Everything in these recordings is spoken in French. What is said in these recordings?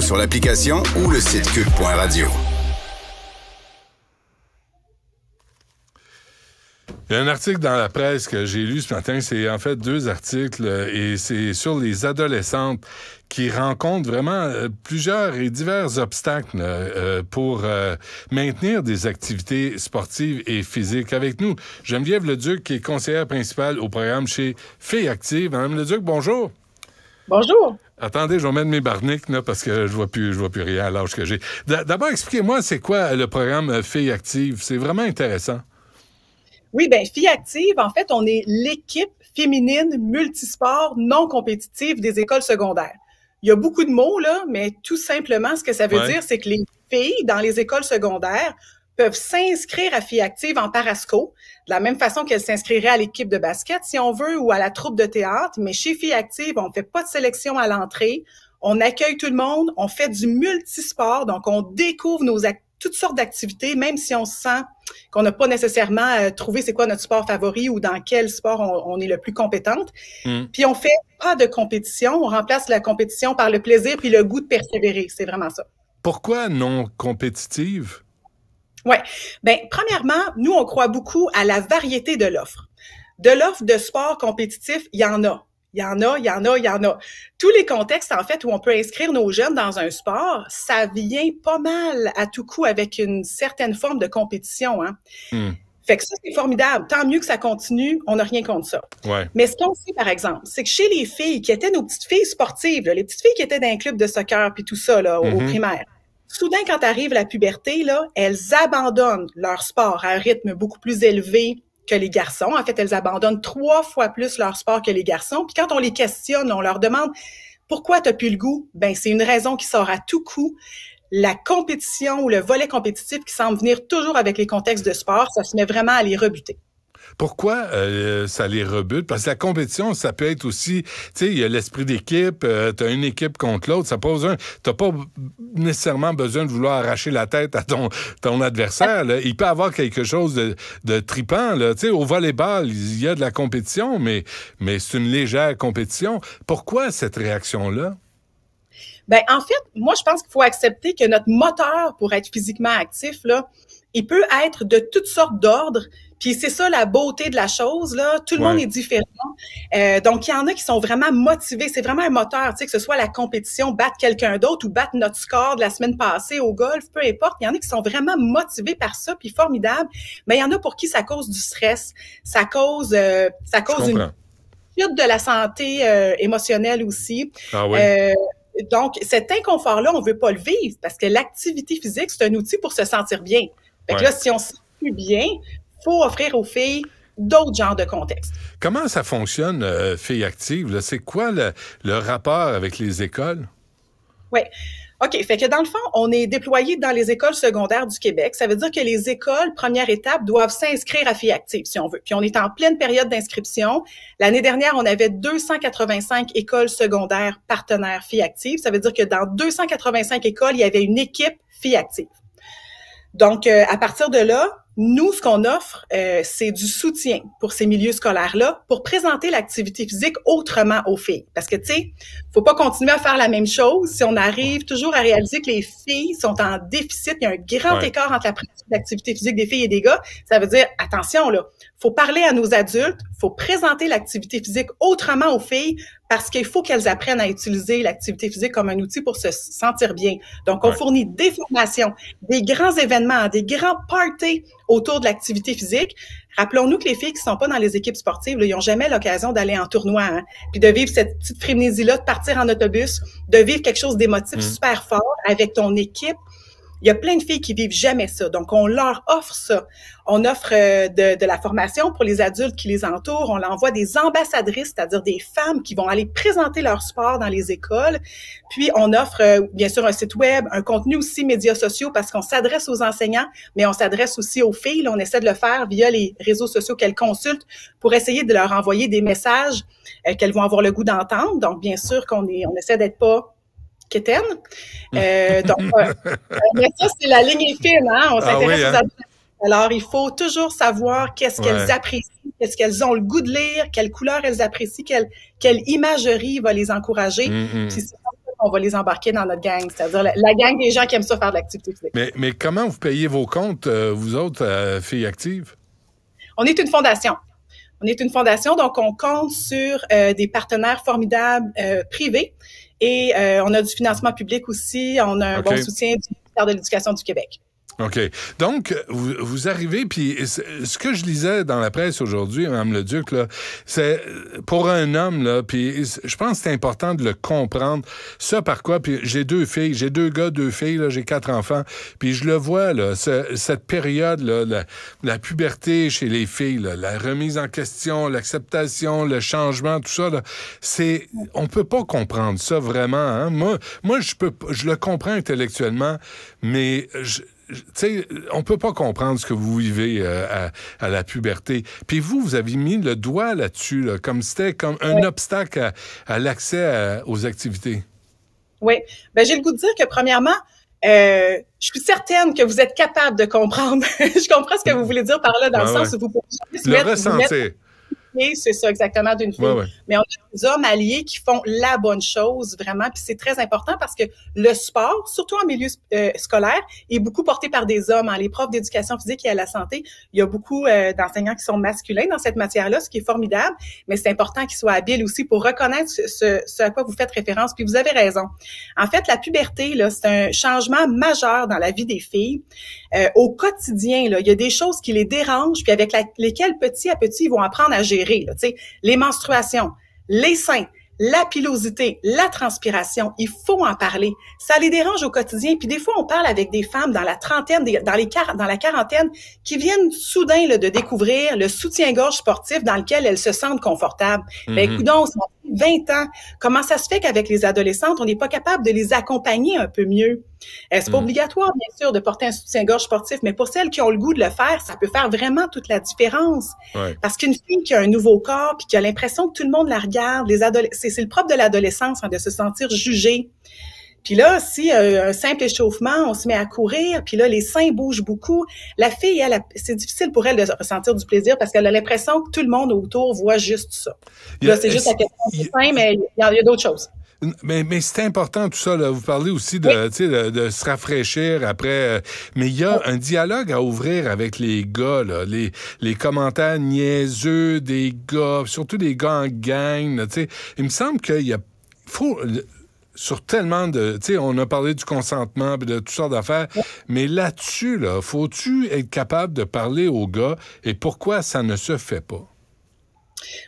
sur l'application ou le site cube.radio. Il y a un article dans la presse que j'ai lu ce matin, c'est en fait deux articles euh, et c'est sur les adolescentes qui rencontrent vraiment euh, plusieurs et divers obstacles euh, pour maintenir des activités sportives et physiques. Avec nous, Geneviève Leduc, qui est conseillère principale au programme chez Filles Active. Madame Leduc, bonjour. Bonjour. Attendez, je vais mettre mes barniques, parce que je vois plus, je vois plus rien à l'âge que j'ai. D'abord, expliquez-moi, c'est quoi euh, le programme euh, Filles Actives? C'est vraiment intéressant. Oui, bien, Filles Actives, en fait, on est l'équipe féminine multisport non compétitive des écoles secondaires. Il y a beaucoup de mots, là, mais tout simplement, ce que ça veut dire, c'est que les filles dans les écoles secondaires peuvent s'inscrire à Fille Active en Parasco, de la même façon qu'elles s'inscriraient à l'équipe de basket, si on veut, ou à la troupe de théâtre. Mais chez Fille Active, on ne fait pas de sélection à l'entrée. On accueille tout le monde. On fait du multisport. Donc, on découvre nos toutes sortes d'activités, même si on sent qu'on n'a pas nécessairement euh, trouvé c'est quoi notre sport favori ou dans quel sport on, est le plus compétente. Mmh. Puis on fait pas de compétition, on remplace la compétition par le plaisir puis le goût de persévérer, c'est vraiment ça. Pourquoi non compétitive oui. ben premièrement, nous, on croit beaucoup à la variété de l'offre. De l'offre de sport compétitif, il y en a. Il y en a, il y en a, il y en a. Tous les contextes, en fait, où on peut inscrire nos jeunes dans un sport, ça vient pas mal à tout coup avec une certaine forme de compétition. Hein? Hmm. Fait que ça, c'est formidable. Tant mieux que ça continue, on n'a rien contre ça. Mais ce qu'on sait, par exemple, c'est que chez les filles qui étaient nos petites filles sportives, les petites filles qui étaient dans un club de soccer puis tout ça là, au mm-hmm. primaire, Soudain, quand arrive la puberté, là, elles abandonnent leur sport à un rythme beaucoup plus élevé que les garçons. En fait, elles abandonnent trois fois plus leur sport que les garçons. Puis quand on les questionne, on leur demande pourquoi t'as plus le goût. Ben, c'est une raison qui sort à tout coup. La compétition ou le volet compétitif qui semble venir toujours avec les contextes de sport, ça se met vraiment à les rebuter. Pourquoi euh, ça les rebute? Parce que la compétition, ça peut être aussi, tu sais, il y a l'esprit d'équipe, euh, tu as une équipe contre l'autre, ça pose un. Tu pas nécessairement besoin de vouloir arracher la tête à ton, adversaire. Il peut avoir quelque chose de, tripant. Tu sais, au volleyball, il y a de la compétition, mais, mais c'est une légère compétition. Pourquoi cette réaction-là? Ben, en fait, moi, je pense qu'il faut accepter que notre moteur pour être physiquement actif, là, il peut être de toutes sortes d'ordres puis c'est ça la beauté de la chose, là. Tout le monde est différent. Euh, donc, il y en a qui sont vraiment motivés. C'est vraiment un moteur, tu sais, que ce soit la compétition, battre quelqu'un d'autre ou battre notre score de la semaine passée au golf, peu importe. Il y en a qui sont vraiment motivés par ça, puis formidable. Mais il y en a pour qui ça cause du stress. Ça cause, euh, ça cause une chute de la santé euh, émotionnelle aussi. Ah euh, donc, cet inconfort-là, on veut pas le vivre parce que l'activité physique, c'est un outil pour se sentir bien. Fait que là, si on se sent plus bien, faut offrir aux filles d'autres genres de contextes. Comment ça fonctionne, euh, Filles Actives? C'est quoi le, rapport avec les écoles? Oui. OK. Fait que dans le fond, on est déployé dans les écoles secondaires du Québec. Ça veut dire que les écoles, première étape, doivent s'inscrire à Filles Actives, si on veut. Puis on est en pleine période d'inscription. L'année dernière, on avait 285 écoles secondaires partenaires Filles Actives. Ça veut dire que dans 285 écoles, il y avait une équipe Filles Actives. Donc, euh, à partir de là, nous, ce qu'on offre, euh, c'est du soutien pour ces milieux scolaires-là pour présenter l'activité physique autrement aux filles. Parce que, tu sais, faut pas continuer à faire la même chose si on arrive toujours à réaliser que les filles sont en déficit. Il y a un grand écart entre la pratique d'activité physique des filles et des gars. Ça veut dire, attention, là, faut parler à nos adultes, faut présenter l'activité physique autrement aux filles parce qu'il faut qu'elles apprennent à utiliser l'activité physique comme un outil pour se sentir bien. Donc, on fournit des formations, des grands événements, des grands parties autour de l'activité physique. Rappelons-nous que les filles qui sont pas dans les équipes sportives, là, ils n'ont jamais l'occasion d'aller en tournoi, hein, puis de vivre cette petite frénésie-là, de partir en autobus, de vivre quelque chose d'émotif mmh. super fort avec ton équipe, il y a plein de filles qui vivent jamais ça. Donc, on leur offre ça. On offre euh, de, la formation pour les adultes qui les entourent. On envoie des ambassadrices, c'est-à-dire des femmes qui vont aller présenter leur sport dans les écoles. Puis, on offre, euh, bien sûr, un site web, un contenu aussi médias sociaux parce qu'on s'adresse aux enseignants, mais on s'adresse aussi aux filles. On essaie de le faire via les réseaux sociaux qu'elles consultent pour essayer de leur envoyer des messages euh, qu'elles vont avoir le goût d'entendre. Donc, bien sûr qu'on est, on essaie d'être pas quétaine. Euh, donc, euh, mais ça, c'est la ligne fine, hein. On ah s'intéresse hein. Alors, il faut toujours savoir qu'est-ce qu'elles apprécient, qu'est-ce qu'elles ont le goût de lire, quelle couleur elles apprécient, quelle, quelle imagerie va les encourager. Mm -hmm. ça on va les embarquer dans notre gang, c'est-à-dire la, gang des gens qui aiment ça faire de l'activité Mais, comment vous payez vos comptes, euh, vous autres, filles actives? On est une fondation. On est une fondation, donc on compte sur des partenaires formidables privés et euh, on a du financement public aussi. On a un bon soutien du ministère de l'Éducation du Québec. OK. Donc, vous, vous arrivez, puis ce que je lisais dans la presse aujourd'hui, Mme duc c'est pour un homme, là, puis je pense que c'est important de le comprendre. Ça, par quoi? Puis j'ai deux filles, j'ai deux gars, deux filles, j'ai quatre enfants, puis je le vois, là, cette période, là, la, puberté chez les filles, la remise en question, l'acceptation, le changement, tout ça, c'est... On peut pas comprendre ça vraiment, hein? Moi, moi je, peux, je le comprends intellectuellement, mais... Je, sais, on peut pas comprendre ce que vous vivez euh, à, la puberté. Puis vous, vous avez mis le doigt là-dessus, comme c'était comme un obstacle à, l'accès aux activités. Oui. Ben, j'ai le goût de dire que premièrement, euh, je suis certaine que vous êtes capable de comprendre. je comprends ce que vous mm. voulez dire par là, dans le sens où vous pouvez le ressentir alliés, c'est ça exactement d'une fille. Mais on a des hommes alliés qui font la bonne chose vraiment, puis c'est très important parce que le sport, surtout en milieu euh, scolaire, est beaucoup porté par des hommes. Hein. les profs d'éducation physique et à la santé, il y a beaucoup euh, d'enseignants qui sont masculins dans cette matière-là, ce qui est formidable. Mais c'est important qu'ils soient habiles aussi pour reconnaître ce, à quoi vous faites référence. Puis vous avez raison. En fait, la puberté là, c'est un changement majeur dans la vie des filles. Euh, au quotidien, là, il y a des choses qui les dérangent, puis avec lesquelles petit à petit ils vont apprendre à gérer les menstruations, les seins, la pilosité, la transpiration, il faut en parler. Ça les dérange au quotidien. Puis des fois, on parle avec des femmes dans la trentaine, dans, les, dans la quarantaine, qui viennent soudain de découvrir le soutien-gorge sportif dans lequel elles se sentent confortables. ben, mhm. 20 ans. Comment ça se fait qu'avec les adolescentes, on n'est pas capable de les accompagner un peu mieux? Euh, c'est pas mm. obligatoire, bien sûr, de porter un soutien-gorge sportif, mais pour celles qui ont le goût de le faire, ça peut faire vraiment toute la différence. Parce qu'une fille qui a un nouveau corps puis qui a l'impression que tout le monde la regarde, les c'est le propre de l'adolescence, hein, de se sentir jugée. Puis là, si euh, un simple échauffement, on se met à courir, puis là, les seins bougent beaucoup. La fille, elle, c'est difficile pour elle de ressentir du plaisir parce qu'elle a l'impression que tout le monde autour voit juste ça. là, c'est juste la question du sein, mais il y a, d'autres choses. Mais, c'est important tout ça. Vous parlez aussi de, de, de, se rafraîchir après. Euh, mais il y a un dialogue à ouvrir avec les gars, là. Les, les commentaires niaiseux des gars, surtout des gars en gang. Là, il me semble qu'il faut, sur tellement de. Tu sais, on a parlé du consentement de toutes sortes d'affaires, mais là-dessus, là, faut-tu être capable de parler aux gars et pourquoi ça ne se fait pas?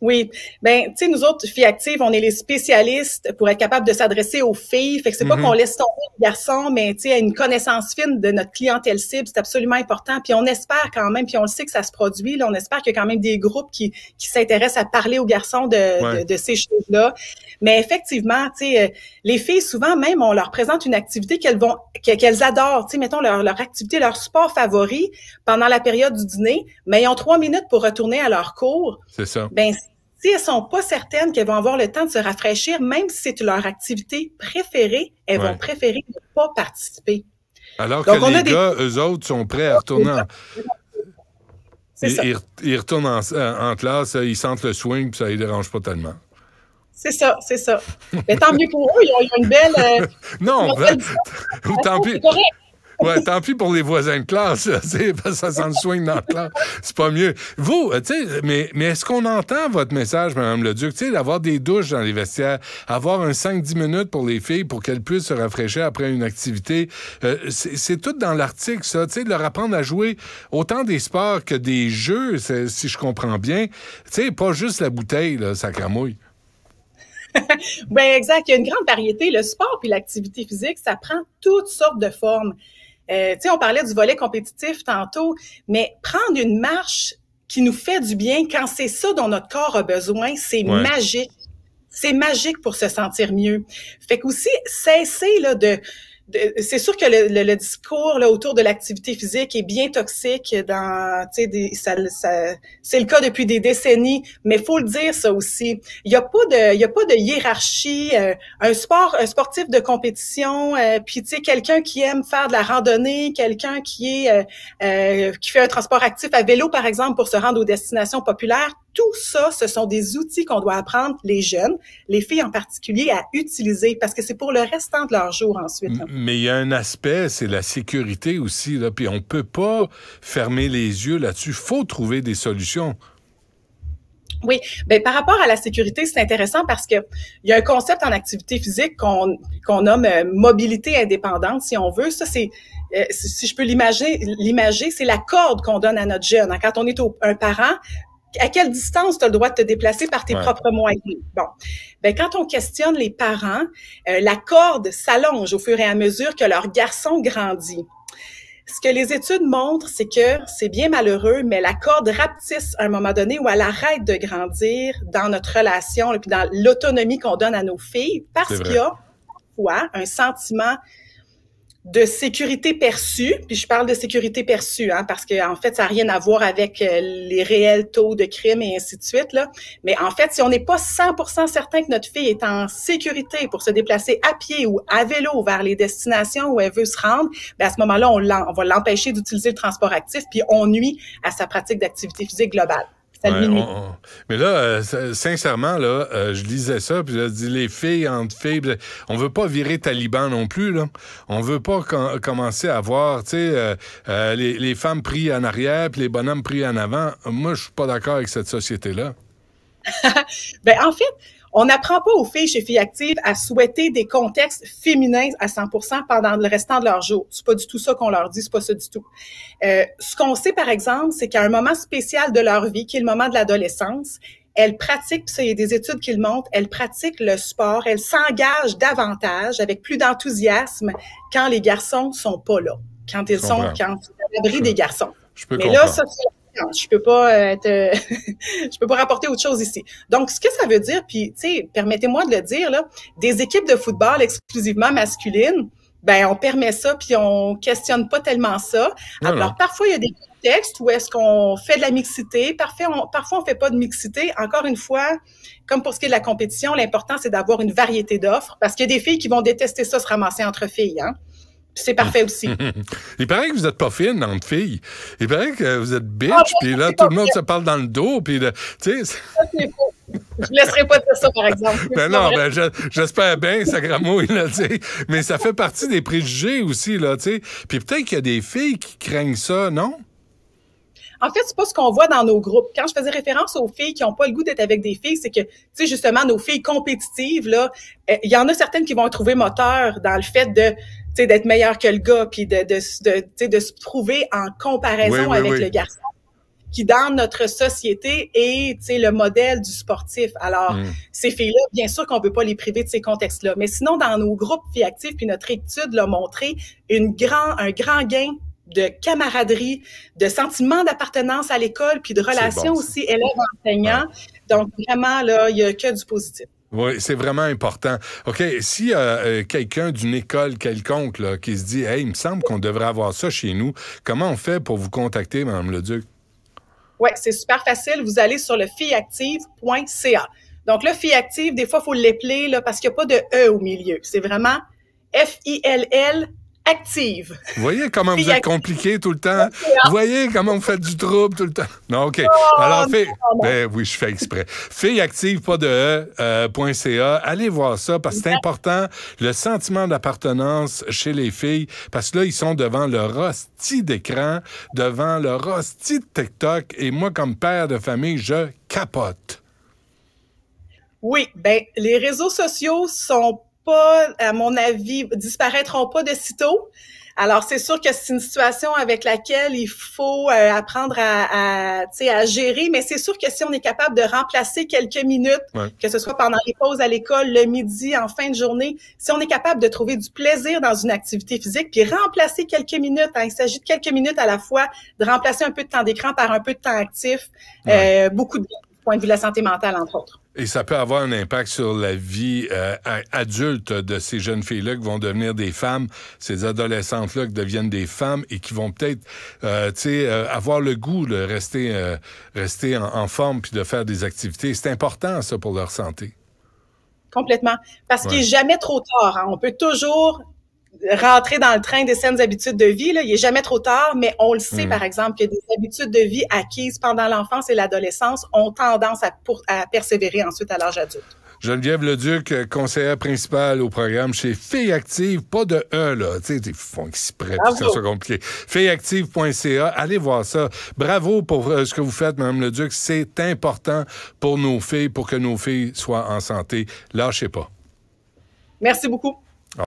Oui, ben tu sais nous autres filles actives, on est les spécialistes pour être capable de s'adresser aux filles. Fait que c'est pas mm-hmm. qu'on laisse tomber les garçons, mais tu sais une connaissance fine de notre clientèle cible, c'est absolument important. Puis on espère quand même, puis on le sait que ça se produit. on espère qu'il y a quand même des groupes qui, s'intéressent à parler aux garçons de, ces choses-là. Mais effectivement, tu sais euh, les filles souvent même on leur présente une activité qu'elles vont qu'elles adorent. Tu sais mettons leur leur activité, leur sport favori pendant la période du dîner, mais ils ont trois minutes pour retourner à leur cours. C'est ça ben si elles sont pas certaines qu'elles vont avoir le temps de se rafraîchir, même si c'est leur activité préférée, elles vont préférer ne pas participer. Alors que les gars, eux autres, sont prêts à ah, retourner en... Ils, retournent en, classe, ils sentent le swing, puis ça les dérange pas tellement. C'est ça, c'est ça. Mais tant mieux pour eux, ils ont, une belle... non, tant pis. Ouais, tant pis pour les voisins de classe, ça ça s'en soigne dans classe. C'est pas mieux. Vous, euh, mais, mais est-ce qu'on entend votre message, Mme Leduc, tu d'avoir des douches dans les vestiaires, avoir un 5-10 minutes pour les filles pour qu'elles puissent se rafraîchir après une activité. Euh, c'est tout dans l'article, ça, de leur apprendre à jouer autant des sports que des jeux, si je comprends bien. Tu sais, pas juste la bouteille, là, ça cramouille. ben exact, il y a une grande variété. Le sport puis l'activité physique, ça prend toutes sortes de formes. Euh, on parlait du volet compétitif tantôt, mais prendre une marche qui nous fait du bien quand c'est ça dont notre corps a besoin, c'est magique. C'est magique pour se sentir mieux. Fait qu'aussi, cesser là, de c'est sûr que le, discours autour de l'activité physique est bien toxique dans c'est le cas depuis des décennies mais faut le dire ça aussi il n'y a pas de y a pas de hiérarchie euh, un sport un sportif de compétition euh, puis tu sais quelqu'un qui aime faire de la randonnée quelqu'un qui est euh, qui fait un transport actif à vélo par exemple pour se rendre aux destinations populaires tout ça, ce sont des outils qu'on doit apprendre les jeunes, les filles en particulier, à utiliser parce que c'est pour le restant de leur jour ensuite. Mais il y a un aspect, c'est la sécurité aussi. Là, puis on peut pas fermer les yeux là-dessus. Il faut trouver des solutions. Oui, ben par rapport à la sécurité, c'est intéressant parce que il y a un concept en activité physique qu'on nomme euh, mobilité indépendante, si on veut. Ça, c'est euh, si je peux l'imager, c'est la corde qu'on donne à notre jeune. Hein, quand on est un parent, à quelle distance tu as le droit de te déplacer par tes propres moyens. Bon, ben quand on questionne les parents, euh, la corde s'allonge au fur et à mesure que leur garçon grandit. Ce que les études montrent, c'est que c'est bien malheureux, mais la corde rapetisse à un moment donné où elle arrête de grandir dans notre relation et dans l'autonomie qu'on donne à nos filles parce qu'il y a un sentiment de sécurité perçue, puis je parle de sécurité perçue, hein, parce que en fait, ça n'a rien à voir avec euh, les réels taux de crime et ainsi de suite. Là. Mais en fait, si on n'est pas 100% certain que notre fille est en sécurité pour se déplacer à pied ou à vélo vers les destinations où elle veut se rendre, ben à ce moment-là, on, on va l'empêcher d'utiliser le transport actif, puis on nuit à sa pratique d'activité physique globale. Mais là, euh, sincèrement, là, euh, je lisais ça, puis je dis les filles entre filles, on veut pas virer taliban non plus. Là. On veut pas commencer à voir euh, les, femmes pris en arrière, puis les bonhommes pris en avant. Moi, je suis pas d'accord avec cette société-là. ben, en fait, on n'apprend pas aux filles chez Filles Actives à souhaiter des contextes féminins à 100 pendant le restant de leur jour. C'est pas du tout ça qu'on leur dit, c'est pas ça du tout. Euh, ce qu'on sait, par exemple, c'est qu'à un moment spécial de leur vie, qui est le moment de l'adolescence, elles pratiquent, y a des études qui le montrent, elles pratiquent le sport, elles s'engagent davantage avec plus d'enthousiasme quand les garçons sont pas là, quand ils sont, quand à l'abri des garçons. Mais je peux pas être, euh, je peux pas rapporter autre chose ici. Donc, ce que ça veut dire, puis, tu sais, permettez-moi de le dire, là, des équipes de football exclusivement masculines, ben on permet ça puis on questionne pas tellement ça. Alors parfois il y a des contextes où est-ce qu'on fait de la mixité, parfois on parfois on fait pas de mixité. Encore une fois, comme pour ce qui est de la compétition, l'important c'est d'avoir une variété d'offres parce qu'il y a des filles qui vont détester ça se ramasser entre filles hein c'est parfait aussi. il paraît que vous n'êtes pas fine entre filles. Il paraît que vous êtes bitch, ah, puis là, tout le monde se parle dans le dos, puis tu sais... Je ne laisserai pas dire ça, par exemple. Ben non, ben j'espère bien, Sacramouille, il tu dit Mais ça fait partie des préjugés aussi, là, tu sais. Puis peut-être qu'il y a des filles qui craignent ça, non? En fait, c'est pas ce qu'on voit dans nos groupes. Quand je faisais référence aux filles qui n'ont pas le goût d'être avec des filles, c'est que, tu sais, justement, nos filles compétitives, là, euh, il y en a certaines qui vont trouver moteur dans le fait de sais, d'être meilleur que le gars, puis de, de, de, de se prouver en comparaison avec le garçon, qui dans notre société est le modèle du sportif. Alors, mm. ces filles-là, bien sûr qu'on peut pas les priver de ces contextes-là, mais sinon, dans nos groupes filles actives, puis notre étude l'a montré, une grand, un grand gain de camaraderie, de sentiment d'appartenance à l'école, puis de relations aussi élèves-enseignants. Donc, vraiment, là, il y a que du positif. Oui, c'est vraiment important. OK, si a euh, euh, quelqu'un d'une école quelconque qui se dit Hey, il me semble qu'on devrait avoir ça chez nous, comment on fait pour vous contacter, Mme Leduc? Oui, c'est super facile. Vous allez sur le fiactive.ca. Donc, le fiactive, des fois, il faut l'épeler parce qu'il n'y a pas de E au milieu. C'est vraiment F-I-L-L active. Vous voyez comment vous êtes compliqué tout le temps. Vous voyez comment vous faites du trouble tout le temps. Non, OK. Oh, Alors, fait. Ben oui, je fais exprès. Fille active, pas de e, euh, .ca. Allez voir ça parce que c'est important. Le sentiment d'appartenance chez les filles parce que là, ils sont devant le rosti d'écran, devant le rosti de TikTok. Et moi, comme père de famille, je capote. Oui, ben les réseaux sociaux sont pas, à mon avis, disparaîtront pas de sitôt. Alors, c'est sûr que c'est une situation avec laquelle il faut euh, apprendre à, à, à gérer, mais c'est sûr que si on est capable de remplacer quelques minutes, que ce soit pendant les pauses à l'école, le midi, en fin de journée, si on est capable de trouver du plaisir dans une activité physique, puis remplacer quelques minutes, hein, il s'agit de quelques minutes à la fois, de remplacer un peu de temps d'écran par un peu de temps actif, euh, beaucoup de point de vue de la santé mentale, entre autres. Et ça peut avoir un impact sur la vie euh, adulte de ces jeunes filles-là qui vont devenir des femmes, ces adolescentes-là qui deviennent des femmes et qui vont peut-être euh, euh, avoir le goût de rester, rester en, forme puis de faire des activités. C'est important, ça, pour leur santé. Complètement. Parce qu'il n'est jamais trop tard. Hein. On peut toujours rentrer dans le train des saines habitudes de vie. Là, il est jamais trop tard, mais on le sait, hmm. par exemple, que des habitudes de vie acquises pendant l'enfance et l'adolescence ont tendance à, persévérer ensuite à l'âge adulte. Geneviève Leduc, conseillère principale au programme chez Filles Active, pas de E, là. Tu sais, ils font exprès, ça soit compliqué. Filleactive.ca, allez voir ça. Bravo pour euh, ce que vous faites, Mme Leduc. C'est important pour nos filles, pour que nos filles soient en santé. Lâchez pas. Merci beaucoup.